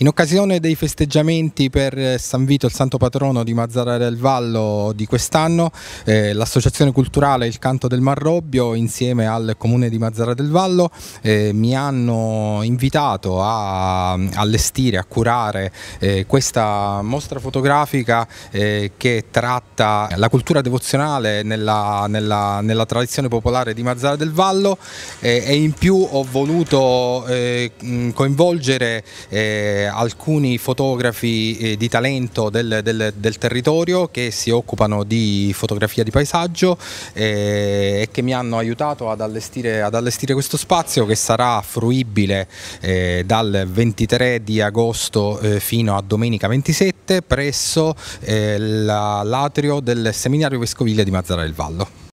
In occasione dei festeggiamenti per eh, San Vito, il santo patrono di Mazzara del Vallo di quest'anno, eh, l'associazione culturale Il Canto del Marrobbio insieme al comune di Mazzara del Vallo eh, mi hanno invitato a allestire, a curare eh, questa mostra fotografica eh, che tratta la cultura devozionale nella, nella, nella, tradizione popolare di Mazzara del Vallo eh, e in più ho voluto coinvolgere alcuni fotografi eh, di talento del, del, del, territorio che si occupano di fotografia di paesaggio eh, e che mi hanno aiutato ad allestire, ad allestire questo spazio che sarà fruibile eh, dal 23 di agosto eh, fino a domenica 27 presso eh, l'atrio del seminario vescovile di Mazzara del Vallo.